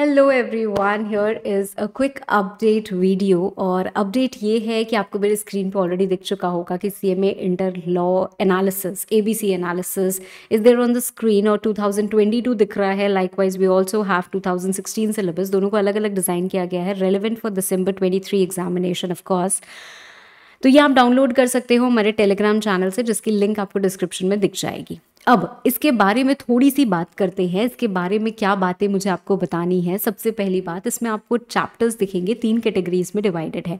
hello everyone here is a quick update video और update ये है कि आपको मेरे स्क्रीन पे ऑलरेडी दिख चुका होगा कि C M A inter law analysis A B C analysis is there on the screen और 2022 दिख रहा है likewise we also have 2016 syllabus दोनों को अलग अलग डिज़ाइन किया गया है relevant for December 23 examination of course तो ये आप डाउनलोड कर सकते हो हमारे टेलीग्राम चैनल से जिसकी लिंक आपको डिस्क्रिप्शन में दिख जाएगी अब इसके बारे में थोड़ी सी बात करते हैं इसके बारे में क्या बातें मुझे आपको बतानी है सबसे पहली बात इसमें आपको चैप्टर्स दिखेंगे तीन कैटेगरीज में डिवाइडेड है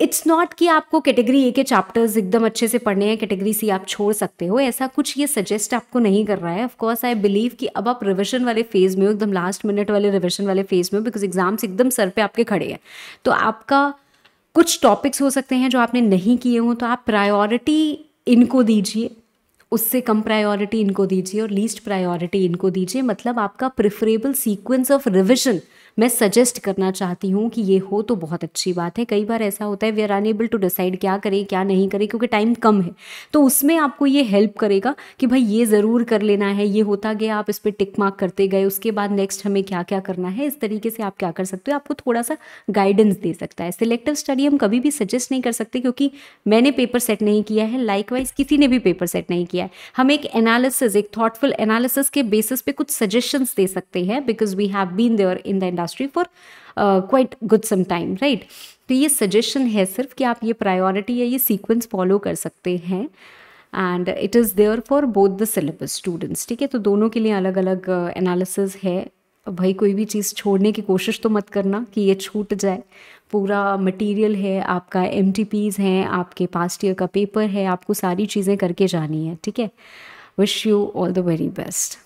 इट्स नॉट कि आपको कैटेगरी ए के चैप्टर्स एकदम अच्छे से पढ़ने हैं कैटेगरी सी आप छोड़ सकते हो ऐसा कुछ ये सजेस्ट आपको नहीं कर रहा है ऑफकोर्स आई बिलीव कि अब आप रिविजन वाले फेज़ में हो एकदम लास्ट मिनट वाले रिविजन वाले फेज़ में हो बिकॉज एग्जाम्स एकदम सर पे आपके खड़े हैं तो आपका कुछ टॉपिक्स हो सकते हैं जो आपने नहीं किए हों तो आप प्रायोरिटी इनको दीजिए उससे कम प्रायोरिटी इनको दीजिए और लीस्ट प्रायोरिटी इनको दीजिए मतलब आपका प्रिफरेबल सीक्वेंस ऑफ रिविजन मैं सजेस्ट करना चाहती हूँ कि ये हो तो बहुत अच्छी बात है कई बार ऐसा होता है we are unable to decide क्या करें क्या नहीं करें क्योंकि टाइम कम है तो उसमें आपको ये हेल्प करेगा कि भाई ये ज़रूर कर लेना है ये होता गया आप इस पर टिक मार्क करते गए उसके बाद नेक्स्ट हमें क्या क्या करना है इस तरीके से आप क्या कर सकते हो आपको थोड़ा सा गाइडेंस दे सकता है सिलेक्टिव स्टडी हम कभी भी सजेस्ट नहीं कर सकते क्योंकि मैंने पेपर सेट नहीं किया है लाइकवाइज किसी ने भी पेपर सेट नहीं किया है हम एक एनालिसिस एक थॉटफुल एनालिसिस के बेसिस पे कुछ सजेशंस दे सकते हैं because we have been there in the industry for quite good some time right तो ये सजेशन है सिर्फ कि आप ये प्रायोरिटी या ये सीक्वेंस फॉलो कर सकते हैं and it is there for both the syllabus students ठीक है तो दोनों के लिए अलग अलग एनालिसिस है भाई कोई भी चीज़ छोड़ने की कोशिश तो मत करना कि ये छूट जाए पूरा मटेरियल है आपका एम हैं आपके पास्ट ईयर का पेपर है आपको सारी चीज़ें करके जानी है ठीक है wish you all the very best